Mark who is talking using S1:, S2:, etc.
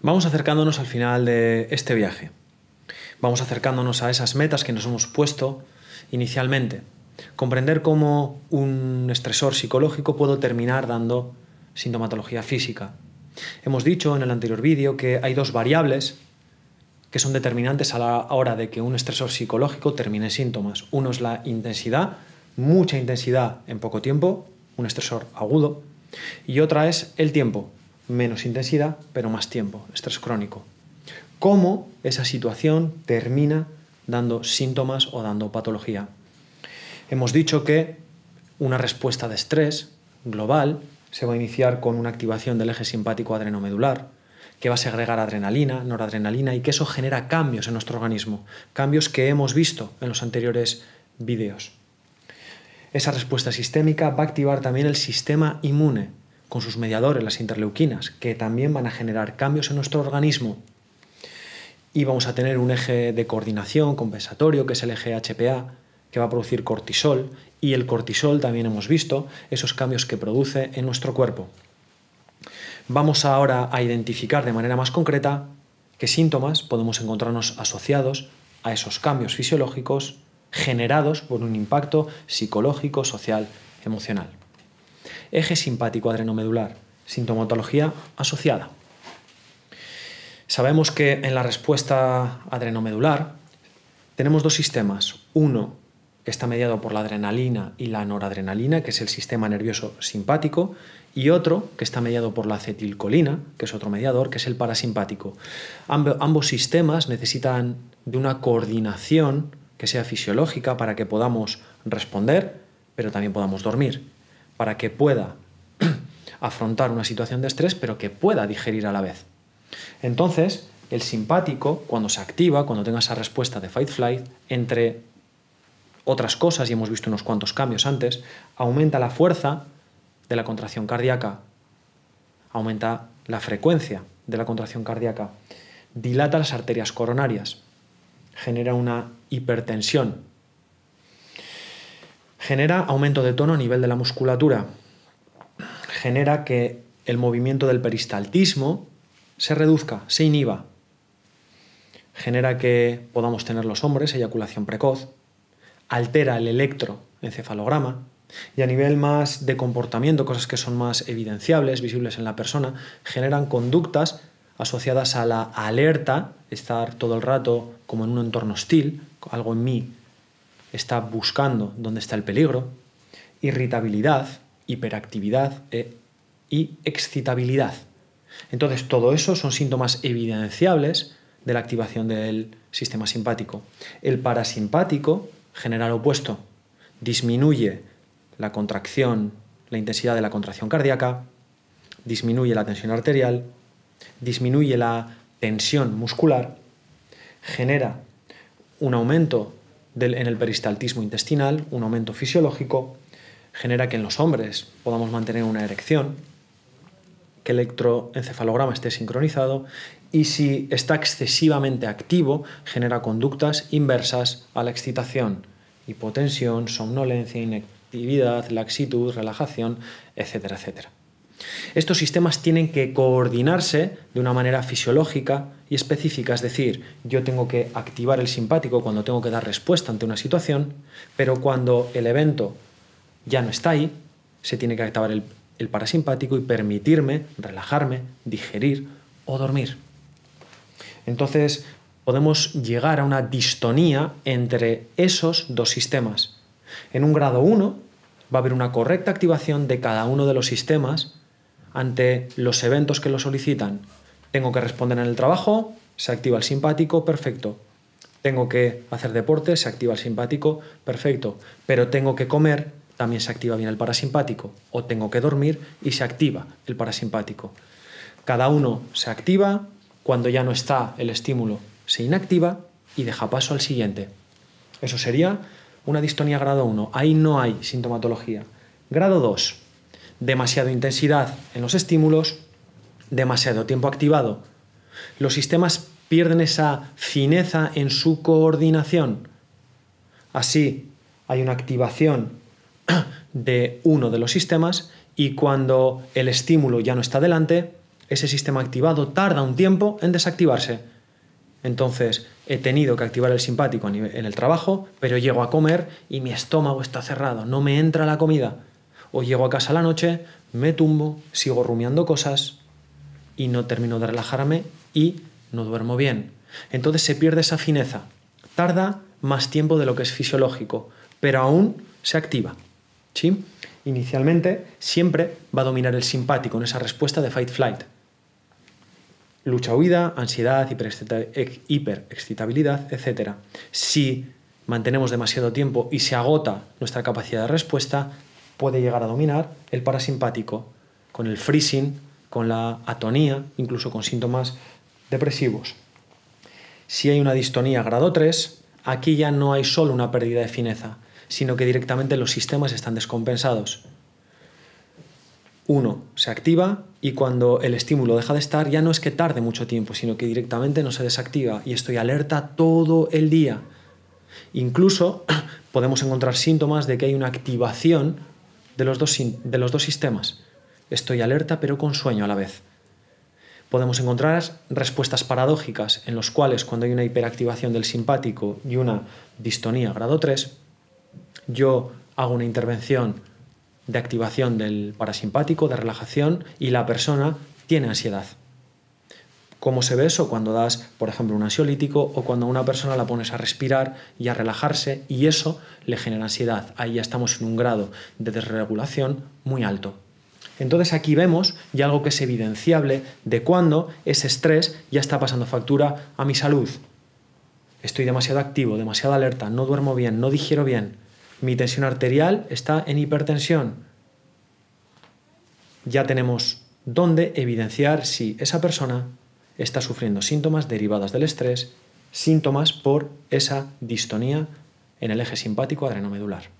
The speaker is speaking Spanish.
S1: Vamos acercándonos al final de este viaje. Vamos acercándonos a esas metas que nos hemos puesto inicialmente. Comprender cómo un estresor psicológico puede terminar dando sintomatología física. Hemos dicho en el anterior vídeo que hay dos variables que son determinantes a la hora de que un estresor psicológico termine síntomas. Uno es la intensidad, mucha intensidad en poco tiempo, un estresor agudo, y otra es el tiempo, menos intensidad, pero más tiempo, estrés crónico. ¿Cómo esa situación termina dando síntomas o dando patología? Hemos dicho que una respuesta de estrés global se va a iniciar con una activación del eje simpático adrenomedular, que va a segregar adrenalina, noradrenalina y que eso genera cambios en nuestro organismo, cambios que hemos visto en los anteriores vídeos. Esa respuesta sistémica va a activar también el sistema inmune, con sus mediadores, las interleuquinas, que también van a generar cambios en nuestro organismo. Y vamos a tener un eje de coordinación compensatorio, que es el eje HPA, que va a producir cortisol. Y el cortisol también hemos visto esos cambios que produce en nuestro cuerpo. Vamos ahora a identificar de manera más concreta qué síntomas podemos encontrarnos asociados a esos cambios fisiológicos generados por un impacto psicológico, social, emocional. Eje simpático adrenomedular. Sintomatología asociada. Sabemos que en la respuesta adrenomedular tenemos dos sistemas. Uno que está mediado por la adrenalina y la noradrenalina, que es el sistema nervioso simpático, y otro que está mediado por la acetilcolina, que es otro mediador, que es el parasimpático. ambos sistemas necesitan de una coordinación que sea fisiológica para que podamos responder, pero también podamos dormir para que pueda afrontar una situación de estrés, pero que pueda digerir a la vez. Entonces, el simpático, cuando se activa, cuando tenga esa respuesta de fight flight, entre otras cosas, y hemos visto unos cuantos cambios antes, aumenta la fuerza de la contracción cardíaca, aumenta la frecuencia de la contracción cardíaca, dilata las arterias coronarias, genera una hipertensión Genera aumento de tono a nivel de la musculatura. Genera que el movimiento del peristaltismo se reduzca, se inhiba. Genera que podamos tener los hombres eyaculación precoz. Altera el electroencefalograma. Y a nivel más de comportamiento, cosas que son más evidenciables, visibles en la persona, generan conductas asociadas a la alerta, estar todo el rato como en un entorno hostil, algo en mí está buscando dónde está el peligro, irritabilidad, hiperactividad eh, y excitabilidad. Entonces, todo eso son síntomas evidenciables de la activación del sistema simpático. El parasimpático genera lo opuesto, disminuye la contracción, la intensidad de la contracción cardíaca, disminuye la tensión arterial, disminuye la tensión muscular, genera un aumento en el peristaltismo intestinal, un aumento fisiológico, genera que en los hombres podamos mantener una erección, que el electroencefalograma esté sincronizado y si está excesivamente activo, genera conductas inversas a la excitación, hipotensión, somnolencia, inactividad, laxitud, relajación, etcétera, etcétera. Estos sistemas tienen que coordinarse de una manera fisiológica y específica, es decir, yo tengo que activar el simpático cuando tengo que dar respuesta ante una situación, pero cuando el evento ya no está ahí, se tiene que activar el, parasimpático y permitirme relajarme, digerir o dormir. Entonces, podemos llegar a una distonía entre esos dos sistemas. En un grado 1 va a haber una correcta activación de cada uno de los sistemas ante los eventos que lo solicitan. Tengo que responder en el trabajo, se activa el simpático, perfecto. Tengo que hacer deporte, se activa el simpático, perfecto. Pero tengo que comer, también se activa bien el parasimpático. O tengo que dormir y se activa el parasimpático. Cada uno se activa, cuando ya no está el estímulo se inactiva y deja paso al siguiente. Eso sería una distonía grado 1. Ahí no hay sintomatología. Grado 2 demasiada intensidad en los estímulos, demasiado tiempo activado. Los sistemas pierden esa fineza en su coordinación. Así, hay una activación de uno de los sistemas y cuando el estímulo ya no está delante, ese sistema activado tarda un tiempo en desactivarse. Entonces, he tenido que activar el simpático en el trabajo, pero llego a comer y mi estómago está cerrado, no me entra la comida. O llego a casa a la noche, me tumbo, sigo rumiando cosas y no termino de relajarme y no duermo bien. Entonces se pierde esa fineza. Tarda más tiempo de lo que es fisiológico, pero aún se activa. ¿Sí? Inicialmente siempre va a dominar el simpático en esa respuesta de fight-flight. Lucha-huida, ansiedad, hiperexcitabilidad, etc. Si mantenemos demasiado tiempo y se agota nuestra capacidad de respuesta, puede llegar a dominar el parasimpático con el freezing, con la atonía, incluso con síntomas depresivos. Si hay una distonía grado 3, aquí ya no hay solo una pérdida de fineza, sino que directamente los sistemas están descompensados. Uno se activa y cuando el estímulo deja de estar ya no es que tarde mucho tiempo, sino que directamente no se desactiva y estoy alerta todo el día. Incluso podemos encontrar síntomas de que hay una activación de los dos, de los dos sistemas. Estoy alerta pero con sueño a la vez. Podemos encontrar respuestas paradójicas en los cuales cuando hay una hiperactivación del simpático y una distonía grado 3, yo hago una intervención de activación del parasimpático, de relajación, y la persona tiene ansiedad. ¿Cómo se ve eso cuando das, por ejemplo, un ansiolítico o cuando a una persona la pones a respirar y a relajarse y eso le genera ansiedad? Ahí ya estamos en un grado de desregulación muy alto. Entonces aquí vemos ya algo que es evidenciable de cuándo ese estrés ya está pasando factura a mi salud. Estoy demasiado activo, demasiado alerta, no duermo bien, no digiero bien. Mi tensión arterial está en hipertensión. Ya tenemos dónde evidenciar si esa persona está sufriendo síntomas derivados del estrés, síntomas por esa distonía en el eje simpático adrenomedular.